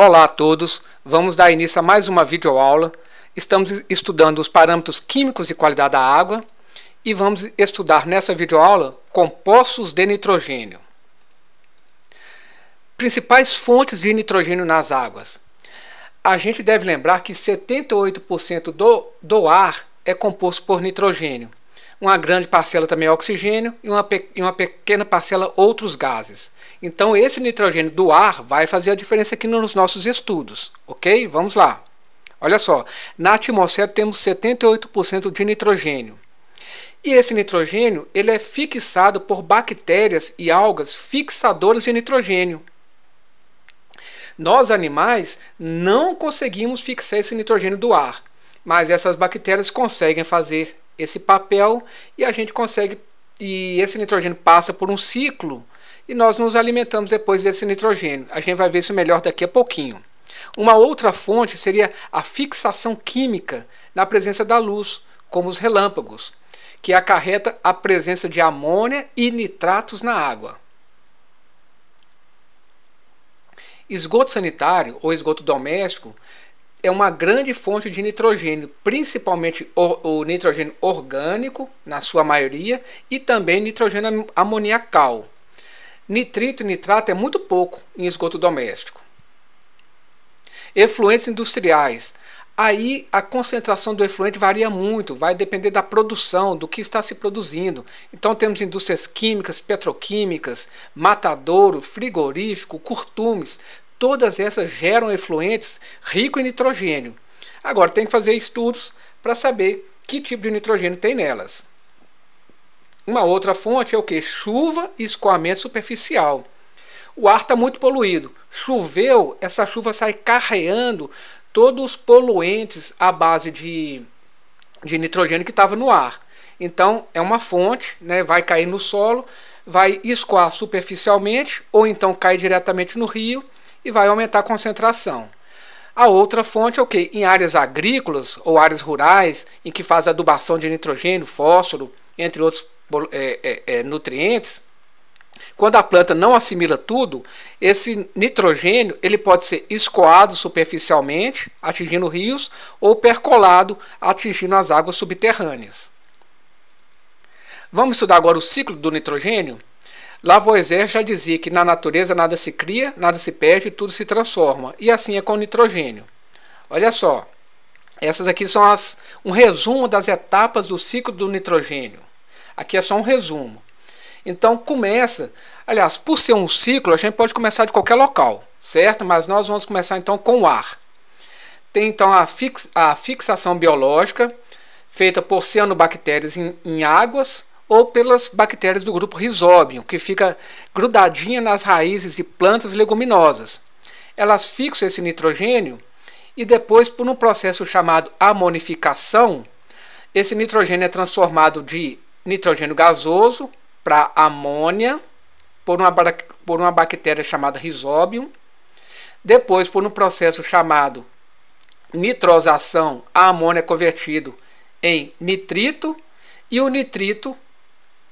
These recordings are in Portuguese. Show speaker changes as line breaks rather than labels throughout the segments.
Olá a todos, vamos dar início a mais uma videoaula. Estamos estudando os parâmetros químicos de qualidade da água e vamos estudar nessa videoaula compostos de nitrogênio. Principais fontes de nitrogênio nas águas. A gente deve lembrar que 78% do, do ar é composto por nitrogênio. Uma grande parcela também é oxigênio e uma, pe e uma pequena parcela outros gases. Então, esse nitrogênio do ar vai fazer a diferença aqui nos nossos estudos, ok? Vamos lá. Olha só, na atmosfera temos 78% de nitrogênio. E esse nitrogênio ele é fixado por bactérias e algas fixadoras de nitrogênio. Nós, animais, não conseguimos fixar esse nitrogênio do ar, mas essas bactérias conseguem fazer esse papel e a gente consegue. E esse nitrogênio passa por um ciclo e nós nos alimentamos depois desse nitrogênio. A gente vai ver isso melhor daqui a pouquinho. Uma outra fonte seria a fixação química na presença da luz, como os relâmpagos, que acarreta a presença de amônia e nitratos na água. Esgoto sanitário ou esgoto doméstico é uma grande fonte de nitrogênio, principalmente o, nitrogênio orgânico, na sua maioria, e também nitrogênio amoniacal, Nitrito e nitrato é muito pouco em esgoto doméstico. Efluentes industriais. Aí a concentração do efluente varia muito, vai depender da produção, do que está se produzindo. Então temos indústrias químicas, petroquímicas, matadouro, frigorífico, curtumes. Todas essas geram efluentes ricos em nitrogênio. Agora tem que fazer estudos para saber que tipo de nitrogênio tem nelas. Uma outra fonte é o que? Chuva e escoamento superficial. O ar está muito poluído. Choveu, essa chuva sai carreando todos os poluentes à base de, de nitrogênio que estava no ar. Então é uma fonte, né, vai cair no solo, vai escoar superficialmente ou então cai diretamente no rio e vai aumentar a concentração. A outra fonte é o que? Em áreas agrícolas ou áreas rurais, em que faz adubação de nitrogênio, fósforo, entre outros é, é, é, nutrientes, quando a planta não assimila tudo, esse nitrogênio ele pode ser escoado superficialmente, atingindo rios, ou percolado, atingindo as águas subterrâneas. Vamos estudar agora o ciclo do nitrogênio? Lavoisier já dizia que na natureza nada se cria, nada se perde, tudo se transforma. E assim é com o nitrogênio. Olha só, essas aqui são as, um resumo das etapas do ciclo do nitrogênio. Aqui é só um resumo. Então começa, aliás, por ser um ciclo, a gente pode começar de qualquer local, certo? Mas nós vamos começar então com o ar. Tem então a, fix, a fixação biológica, feita por cianobactérias em, em águas ou pelas bactérias do grupo Rhizobium, que fica grudadinha nas raízes de plantas leguminosas. Elas fixam esse nitrogênio e depois, por um processo chamado amonificação, esse nitrogênio é transformado de nitrogênio gasoso para amônia por uma, por uma bactéria chamada Rhizobium. Depois, por um processo chamado nitrosação, a amônia é convertido em nitrito e o nitrito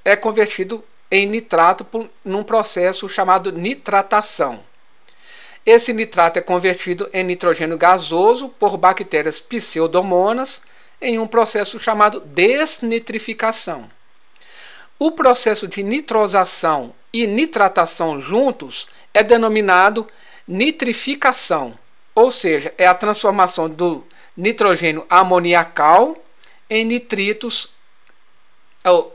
é convertido em nitrato por, num processo chamado nitratação. Esse nitrato é convertido em nitrogênio gasoso por bactérias pseudomonas em um processo chamado desnitrificação. O processo de nitrosação e nitratação juntos é denominado nitrificação, ou seja, é a transformação do nitrogênio amoniacal em nitritos,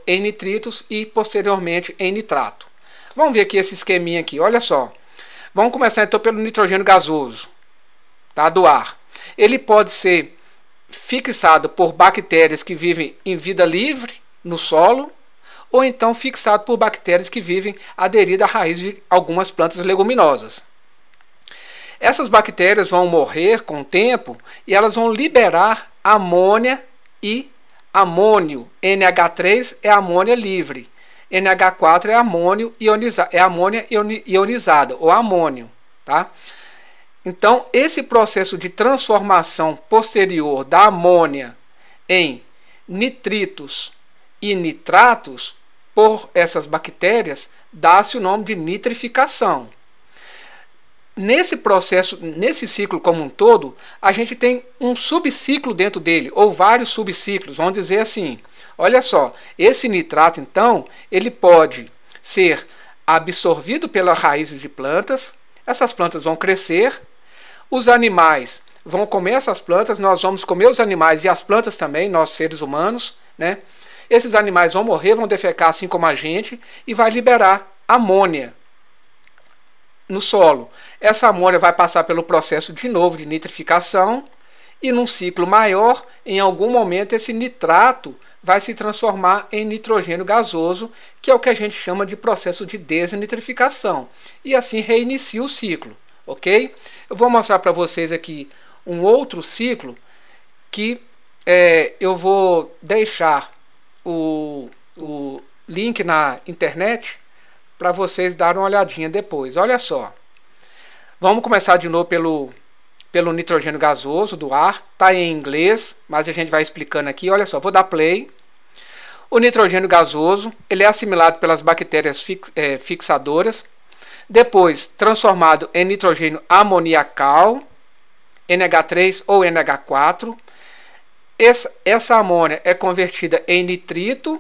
em nitritos e posteriormente em nitrato. Vamos ver aqui esse esqueminha aqui, olha só. Vamos começar então pelo nitrogênio gasoso, tá, do ar. Ele pode ser fixado por bactérias que vivem em vida livre no solo, ou então fixado por bactérias que vivem aderidas à raiz de algumas plantas leguminosas. Essas bactérias vão morrer com o tempo e elas vão liberar amônia e amônio. NH3 é amônia livre. NH4 é amônio ionizado, é amônia ionizada ou amônio, tá? Então, esse processo de transformação posterior da amônia em nitritos e nitratos por essas bactérias, dá-se o nome de nitrificação. Nesse processo, nesse ciclo como um todo, a gente tem um subciclo dentro dele, ou vários subciclos. Vamos dizer assim: olha só, esse nitrato, então, ele pode ser absorvido pelas raízes de plantas, essas plantas vão crescer, os animais vão comer essas plantas, nós vamos comer os animais e as plantas também, nós seres humanos, né? Esses animais vão morrer, vão defecar assim como a gente e vai liberar amônia no solo. Essa amônia vai passar pelo processo de novo de nitrificação e num ciclo maior, em algum momento esse nitrato vai se transformar em nitrogênio gasoso, que é o que a gente chama de processo de desnitrificação. E assim reinicia o ciclo, ok? Eu vou mostrar para vocês aqui um outro ciclo que é, eu vou deixar o, o link na internet para vocês darem uma olhadinha depois. Olha só. Vamos começar de novo pelo, pelo nitrogênio gasoso do ar. Está em inglês, mas a gente vai explicando aqui. Olha só, vou dar play. O nitrogênio gasoso ele é assimilado pelas bactérias fix, é, fixadoras, depois transformado em nitrogênio amoniacal, NH3 ou NH4, essa, amônia é convertida em nitrito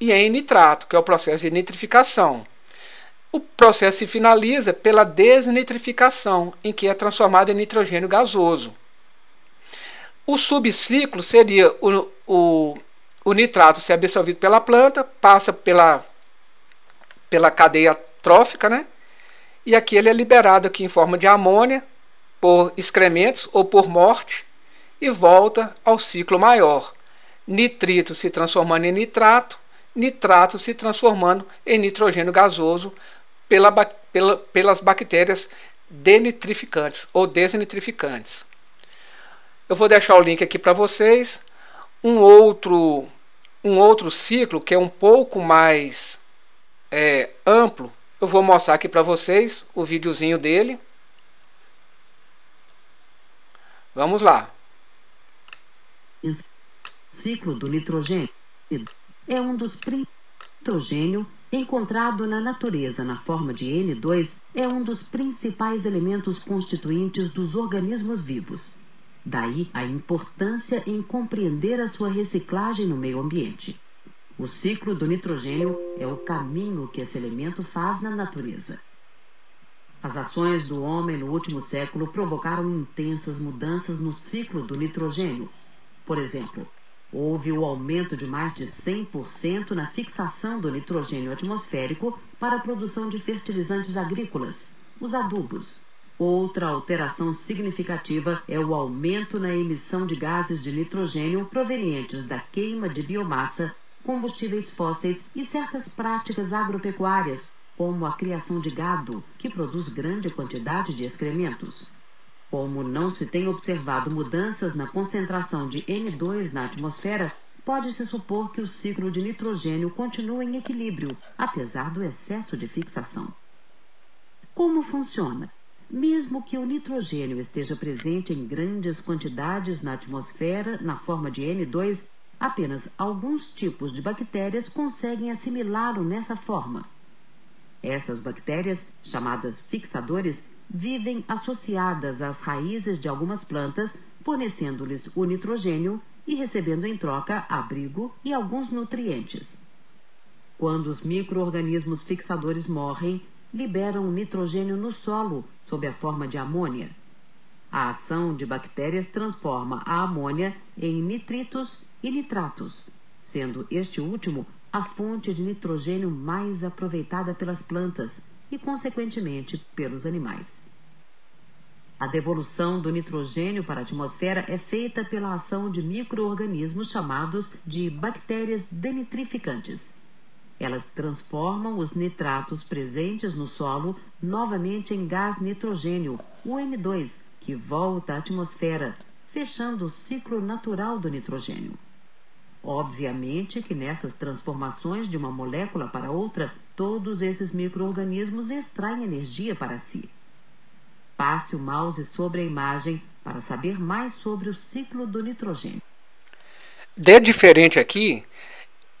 e em nitrato, que é o processo de nitrificação. O processo se finaliza pela desnitrificação, em que é transformado em nitrogênio gasoso. O subciclo seria o, o, o nitrato ser absorvido pela planta, passa pela, pela cadeia trófica, né? e aqui ele é liberado aqui em forma de amônia por excrementos ou por morte e volta ao ciclo maior. Nitrito se transformando em nitrato, nitrato se transformando em nitrogênio gasoso pela, pela, pelas bactérias denitrificantes ou desnitrificantes. Eu vou deixar o link aqui para vocês. Um outro, um outro ciclo que é um pouco mais é, amplo, eu vou mostrar aqui para vocês o videozinho dele. Vamos lá
ciclo do nitrogênio é um dos Nitrogênio, encontrado na natureza na forma de N2, é um dos principais elementos constituintes dos organismos vivos. Daí a importância em compreender a sua reciclagem no meio ambiente. O ciclo do nitrogênio é o caminho que esse elemento faz na natureza. As ações do homem no último século provocaram intensas mudanças no ciclo do nitrogênio. Por exemplo, Houve o um aumento de mais de 100% na fixação do nitrogênio atmosférico para a produção de fertilizantes agrícolas, os adubos. Outra alteração significativa é o aumento na emissão de gases de nitrogênio provenientes da queima de biomassa, combustíveis fósseis e certas práticas agropecuárias, como a criação de gado, que produz grande quantidade de excrementos. Como não se tem observado mudanças na concentração de N2 na atmosfera, pode-se supor que o ciclo de nitrogênio continua em equilíbrio, apesar do excesso de fixação. Como funciona? Mesmo que o nitrogênio esteja presente em grandes quantidades na atmosfera, na forma de N2, apenas alguns tipos de bactérias conseguem assimilá-lo nessa forma. Essas bactérias, chamadas fixadores, vivem associadas às raízes de algumas plantas, fornecendo-lhes o nitrogênio e recebendo em troca abrigo e alguns nutrientes. Quando os microorganismos fixadores morrem, liberam nitrogênio no solo sob a forma de amônia. A ação de bactérias transforma a amônia em nitritos e nitratos, sendo este último a fonte de nitrogênio mais aproveitada pelas plantas, e, consequentemente, pelos animais. A devolução do nitrogênio para a atmosfera é feita pela ação de microorganismos chamados de bactérias denitrificantes. Elas transformam os nitratos presentes no solo novamente em gás nitrogênio, o N2, que volta à atmosfera, fechando o ciclo natural do nitrogênio. Obviamente que nessas transformações de uma molécula para outra, Todos esses micro-organismos extraem energia para si. Passe o mouse sobre a imagem para saber mais sobre o ciclo do nitrogênio.
De diferente aqui,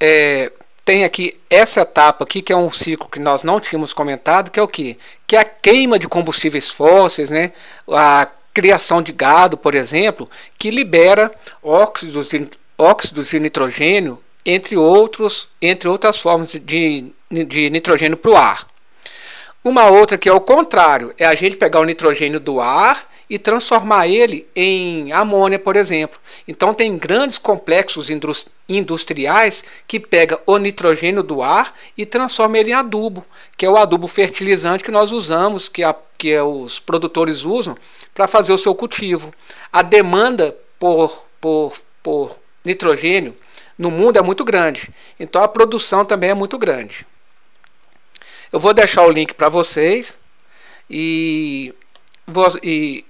é, tem aqui essa etapa aqui, que é um ciclo que nós não tínhamos comentado, que é o que? Que é a queima de combustíveis fósseis, né? a criação de gado, por exemplo, que libera óxidos de, óxidos de nitrogênio, entre, outros, entre outras formas de de nitrogênio para o ar. Uma outra que é o contrário, é a gente pegar o nitrogênio do ar e transformar ele em amônia, por exemplo. Então tem grandes complexos industriais que pega o nitrogênio do ar e transforma ele em adubo, que é o adubo fertilizante que nós usamos, que, a, que é os produtores usam para fazer o seu cultivo. A demanda por, por, por nitrogênio no mundo é muito grande, então a produção também é muito grande. Eu vou deixar o link para vocês e, e,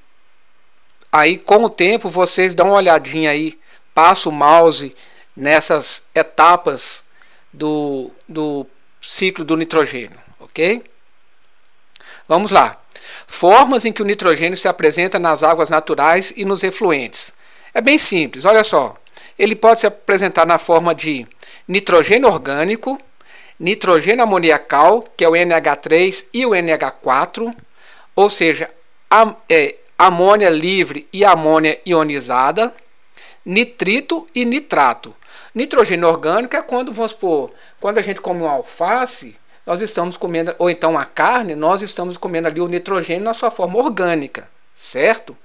aí com o tempo vocês dão uma olhadinha aí, passa o mouse nessas etapas do, do ciclo do nitrogênio, ok? Vamos lá. Formas em que o nitrogênio se apresenta nas águas naturais e nos efluentes. É bem simples, olha só. Ele pode se apresentar na forma de nitrogênio orgânico, nitrogênio amoniacal, que é o NH3 e o NH4, ou seja, am é, amônia livre e amônia ionizada, nitrito e nitrato. Nitrogênio orgânico é quando, vamos supor, quando a gente come um alface, nós estamos comendo, ou então a carne, nós estamos comendo ali o nitrogênio na sua forma orgânica, certo?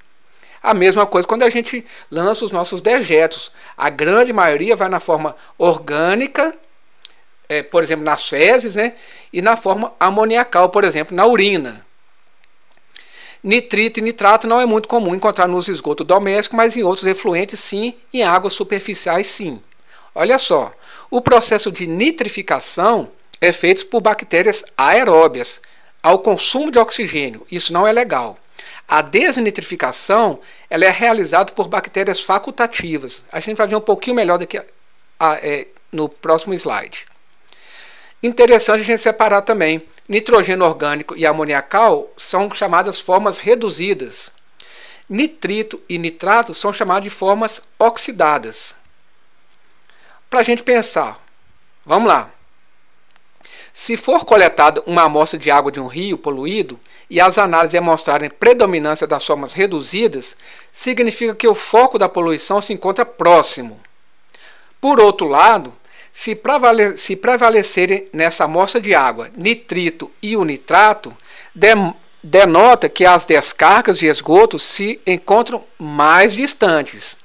A mesma coisa quando a gente lança os nossos dejetos. A grande maioria vai na forma orgânica é, por exemplo, nas fezes, né? E na forma amoniacal, por exemplo, na urina. Nitrito e nitrato não é muito comum encontrar nos esgotos domésticos, mas em outros efluentes sim, em águas superficiais sim. Olha só, o processo de nitrificação é feito por bactérias aeróbias ao consumo de oxigênio. Isso não é legal. A desnitrificação ela é realizada por bactérias facultativas. A gente vai ver um pouquinho melhor daqui a, a, é, no próximo slide. Interessante a gente separar também. Nitrogênio orgânico e amoniacal são chamadas formas reduzidas. Nitrito e nitrato são chamadas de formas oxidadas. Para a gente pensar, vamos lá. Se for coletada uma amostra de água de um rio poluído e as análises demonstrarem predominância das formas reduzidas, significa que o foco da poluição se encontra próximo. Por outro lado, se, prevale se prevalecerem nessa amostra de água nitrito e o nitrato, denota que as descargas de esgoto se encontram mais distantes.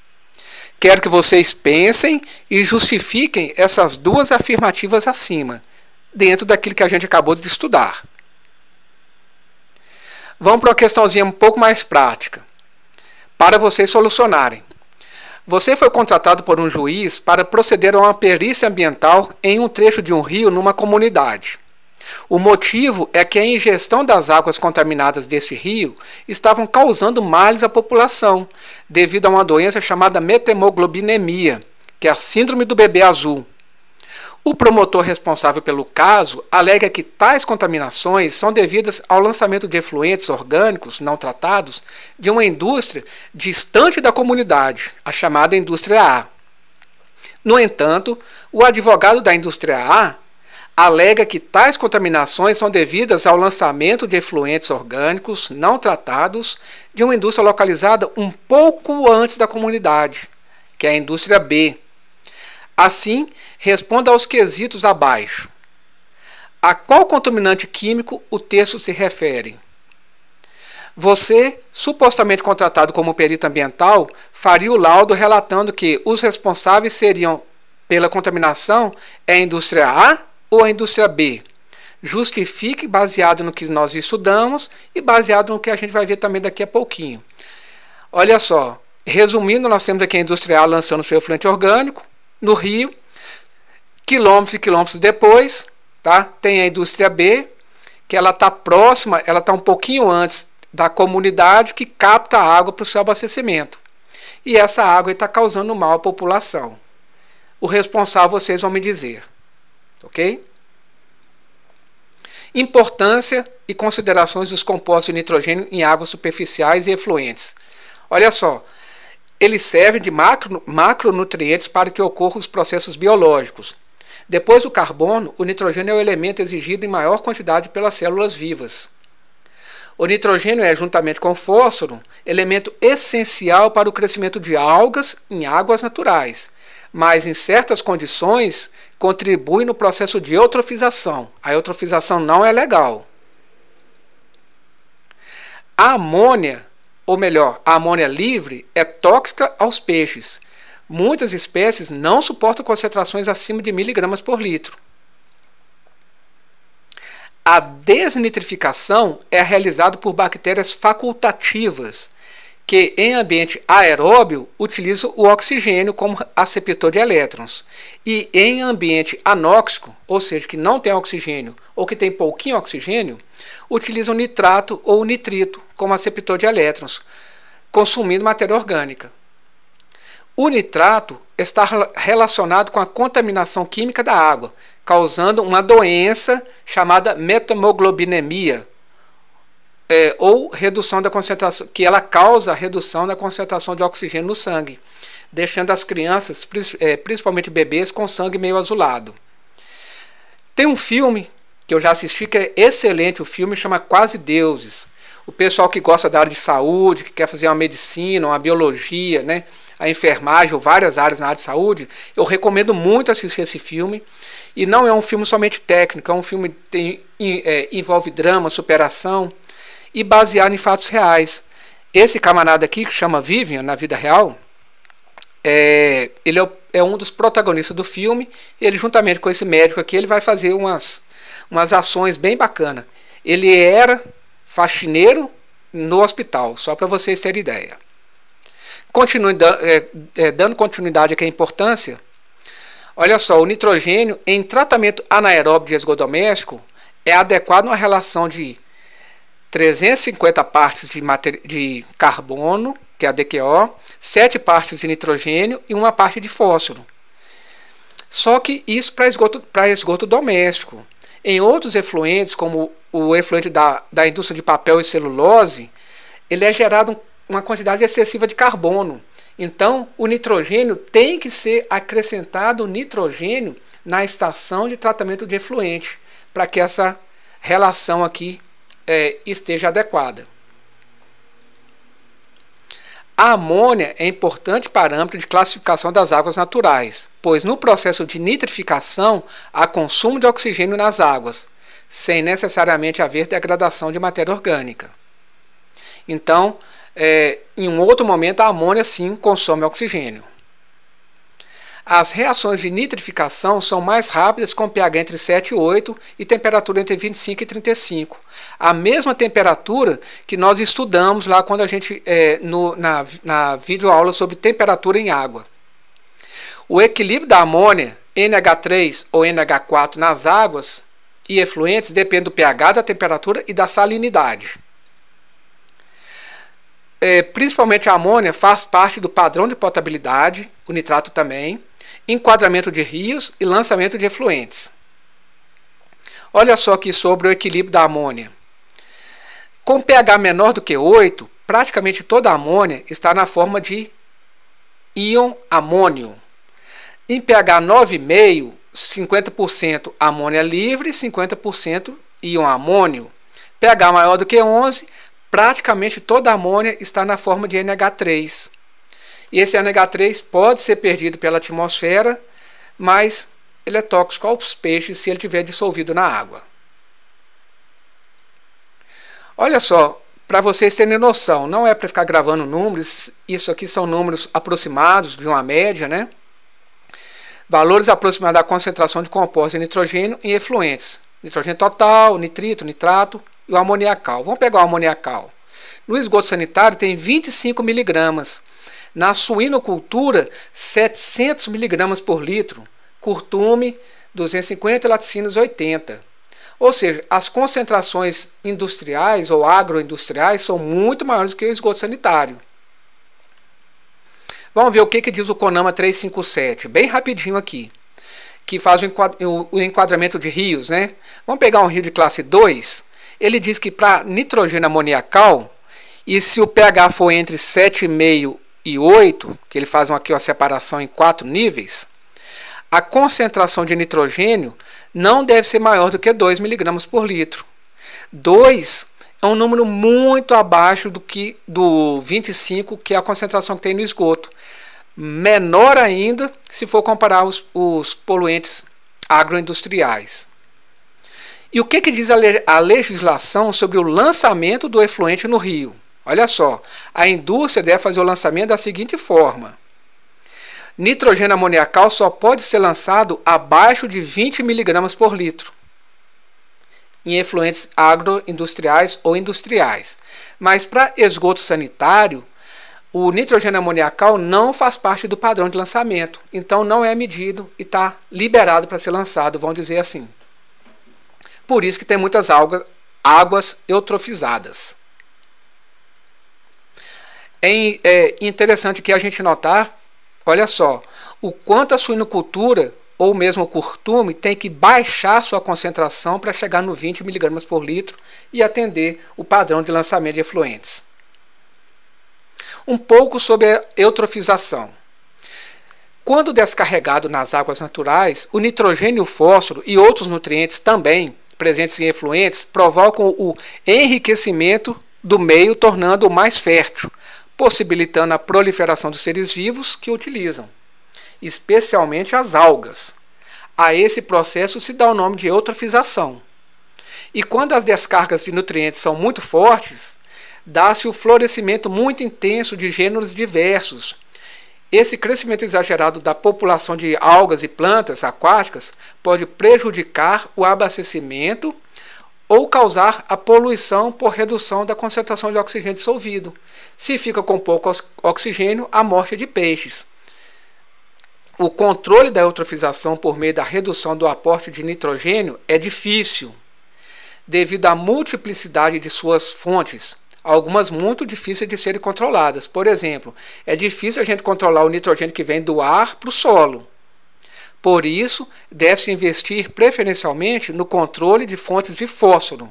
Quero que vocês pensem e justifiquem essas duas afirmativas acima, dentro daquilo que a gente acabou de estudar. Vamos para uma questãozinha um pouco mais prática, para vocês solucionarem. Você foi contratado por um juiz para proceder a uma perícia ambiental em um trecho de um rio numa comunidade. O motivo é que a ingestão das águas contaminadas deste rio estavam causando males à população, devido a uma doença chamada metemoglobinemia, que é a síndrome do bebê azul, o promotor responsável pelo caso alega que tais contaminações são devidas ao lançamento de efluentes orgânicos não tratados de uma indústria distante da comunidade, a chamada indústria A. No entanto, o advogado da indústria A alega que tais contaminações são devidas ao lançamento de efluentes orgânicos não tratados de uma indústria localizada um pouco antes da comunidade, que é a indústria B Assim, responda aos quesitos abaixo. A qual contaminante químico o texto se refere? Você, supostamente contratado como perito ambiental, faria o laudo relatando que os responsáveis seriam pela contaminação é a indústria A ou a indústria B. Justifique baseado no que nós estudamos e baseado no que a gente vai ver também daqui a pouquinho. Olha só, resumindo, nós temos aqui a indústria A lançando seu efluente orgânico, no Rio. Quilômetros e quilômetros depois, tá? Tem a indústria B, que ela está próxima, ela está um pouquinho antes da comunidade que capta a água para o seu abastecimento. E essa água está causando mal à população. O responsável vocês vão me dizer, ok? Importância e considerações dos compostos de nitrogênio em águas superficiais e efluentes. Olha só, eles servem de macro, macronutrientes para que ocorram os processos biológicos. Depois do carbono, o nitrogênio é o elemento exigido em maior quantidade pelas células vivas. O nitrogênio é, juntamente com o fósforo, elemento essencial para o crescimento de algas em águas naturais, mas em certas condições contribui no processo de eutrofização. A eutrofização não é legal. A amônia ou melhor, a amônia livre é tóxica aos peixes. Muitas espécies não suportam concentrações acima de miligramas por litro. A desnitrificação é realizada por bactérias facultativas, que em ambiente aeróbio utilizam o oxigênio como aceptor de elétrons, e em ambiente anóxico, ou seja, que não tem oxigênio ou que tem pouquinho oxigênio, utilizam nitrato ou nitrito como aceptor de elétrons, consumindo matéria orgânica. O nitrato está relacionado com a contaminação química da água, causando uma doença chamada metamoglobinemia, é, ou redução da concentração, que ela causa a redução da concentração de oxigênio no sangue, deixando as crianças, é, principalmente bebês, com sangue meio azulado. Tem um filme que eu já assisti, que é excelente o filme, chama Quase Deuses. O pessoal que gosta da área de saúde, que quer fazer uma medicina, uma biologia, né? a enfermagem ou várias áreas na área de saúde, eu recomendo muito assistir esse filme. E não é um filme somente técnico, é um filme que tem, é, envolve drama, superação e baseado em fatos reais. Esse camarada aqui, que chama Vivian na vida real, é, ele é, é um dos protagonistas do filme. Ele, juntamente com esse médico aqui, ele vai fazer umas umas ações bem bacana. Ele era faxineiro no hospital, só para vocês terem ideia. Continue, é, é, dando continuidade aqui à importância, olha só, o nitrogênio em tratamento anaeróbio de esgoto doméstico é adequado a uma relação de 350 partes de, de carbono, que é a DQO, 7 partes de nitrogênio e uma parte de fósforo. Só que isso para esgoto, esgoto doméstico. Em outros efluentes, como o efluente da, da indústria de papel e celulose, ele é gerado uma quantidade excessiva de carbono. Então, o nitrogênio tem que ser acrescentado nitrogênio na estação de tratamento de efluente, para que essa relação aqui é, esteja adequada. A amônia é importante parâmetro de classificação das águas naturais, pois no processo de nitrificação há consumo de oxigênio nas águas, sem necessariamente haver degradação de matéria orgânica. Então, é, em um outro momento, a amônia sim consome oxigênio. As reações de nitrificação são mais rápidas com pH entre 7 e 8 e temperatura entre 25 e 35, a mesma temperatura que nós estudamos lá quando a gente é, no, na, na videoaula sobre temperatura em água. O equilíbrio da amônia, NH3 ou NH4 nas águas e efluentes depende do pH, da temperatura e da salinidade. É, principalmente a amônia faz parte do padrão de potabilidade, o nitrato também, enquadramento de rios e lançamento de efluentes. Olha só aqui sobre o equilíbrio da amônia. Com pH menor do que 8, praticamente toda a amônia está na forma de íon amônio. Em pH 9,5, 50% amônia livre e 50% íon amônio. pH maior do que 11, praticamente toda a amônia está na forma de NH3. E esse NH3 pode ser perdido pela atmosfera, mas ele é tóxico aos peixes se ele estiver dissolvido na água. Olha só, para vocês terem noção, não é para ficar gravando números, isso aqui são números aproximados viu uma média, né? Valores aproximados da concentração de compostos de nitrogênio em efluentes. Nitrogênio total, nitrito, nitrato e o amoniacal. Vamos pegar o amoniacal. No esgoto sanitário tem 25 miligramas. Na suinocultura, 700 miligramas por litro. Curtume, 250, laticínios, 80. Ou seja, as concentrações industriais ou agroindustriais são muito maiores do que o esgoto sanitário. Vamos ver o que, que diz o CONAMA 357, bem rapidinho aqui, que faz o enquadramento de rios, né? Vamos pegar um rio de classe 2, ele diz que para nitrogênio amoniacal, e se o pH for entre 7,5 e 8, que ele faz aqui uma separação em quatro níveis, a concentração de nitrogênio não deve ser maior do que 2 mg por litro. 2 é um número muito abaixo do que do 25, que é a concentração que tem no esgoto. Menor ainda se for comparar os, os poluentes agroindustriais. E o que, que diz a, le a legislação sobre o lançamento do efluente no rio? Olha só, a indústria deve fazer o lançamento da seguinte forma: nitrogênio amoniacal só pode ser lançado abaixo de 20 mg por litro em efluentes agroindustriais ou industriais. Mas para esgoto sanitário, o nitrogênio amoniacal não faz parte do padrão de lançamento, então não é medido e está liberado para ser lançado, vão dizer assim. Por isso que tem muitas algas, águas eutrofizadas. É interessante que a gente notar Olha só, o quanto a suinocultura ou mesmo o curtume tem que baixar sua concentração para chegar no 20 mg por litro e atender o padrão de lançamento de efluentes. Um pouco sobre a eutrofização. Quando descarregado nas águas naturais, o nitrogênio o fósforo e outros nutrientes também presentes em efluentes provocam o enriquecimento do meio, tornando-o mais fértil, possibilitando a proliferação dos seres vivos que utilizam, especialmente as algas. A esse processo se dá o nome de eutrofização. E quando as descargas de nutrientes são muito fortes, dá-se o florescimento muito intenso de gêneros diversos. Esse crescimento exagerado da população de algas e plantas aquáticas pode prejudicar o abastecimento ou causar a poluição por redução da concentração de oxigênio dissolvido. Se fica com pouco oxigênio, a morte é de peixes. O controle da eutrofização por meio da redução do aporte de nitrogênio é difícil, devido à multiplicidade de suas fontes, algumas muito difíceis de serem controladas. Por exemplo, é difícil a gente controlar o nitrogênio que vem do ar para o solo. Por isso, deve-se investir preferencialmente no controle de fontes de fósforo.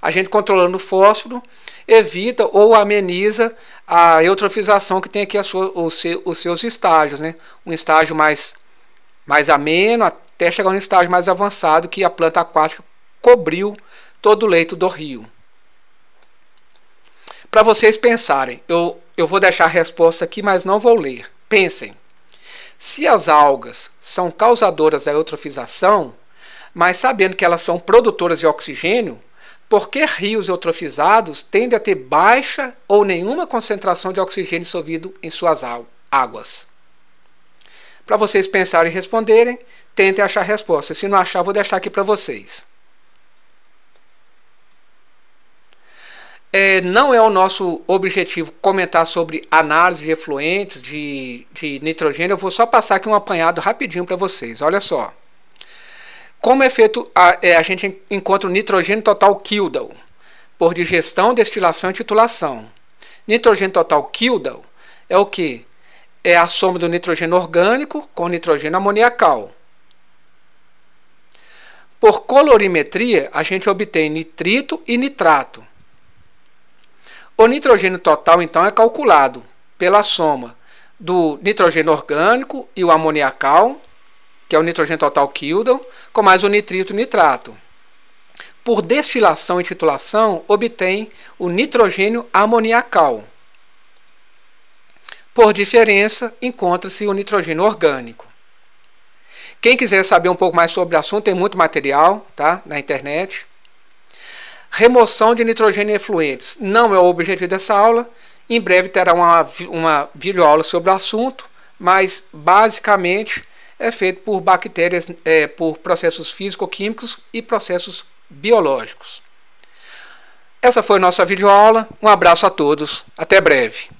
A gente controlando o fósforo evita ou ameniza a eutrofização que tem aqui sua, os, seus estágios, né? Um estágio mais, mais ameno até chegar a um estágio mais avançado que a planta aquática cobriu todo o leito do rio. Para vocês pensarem, eu, eu vou deixar a resposta aqui, mas não vou ler. Pensem. Se as algas são causadoras da eutrofização, mas sabendo que elas são produtoras de oxigênio, por que rios eutrofizados tendem a ter baixa ou nenhuma concentração de oxigênio dissolvido em suas águas? Para vocês pensarem e responderem, tentem achar a resposta. Se não achar, vou deixar aqui para vocês. É, não é o nosso objetivo comentar sobre análise de efluentes de, de nitrogênio. Eu vou só passar aqui um apanhado rapidinho para vocês. Olha só. Como é feito, a, é, a gente encontra o nitrogênio total Kildall por digestão, destilação e titulação. Nitrogênio total Kildall é o que? É a soma do nitrogênio orgânico com nitrogênio amoniacal. Por colorimetria, a gente obtém nitrito e nitrato. O nitrogênio total, então, é calculado pela soma do nitrogênio orgânico e o amoniacal, que é o nitrogênio total Kildon, com mais o nitrito e nitrato. Por destilação e titulação, obtém o nitrogênio amoniacal. Por diferença, encontra-se o nitrogênio orgânico. Quem quiser saber um pouco mais sobre o assunto, tem muito material tá, na internet. Remoção de nitrogênio em efluentes não é o objetivo dessa aula. Em breve terá uma, uma videoaula sobre o assunto, mas basicamente é feito por bactérias, é, por processos físico-químicos e processos biológicos. Essa foi nossa videoaula. Um abraço a todos. Até breve.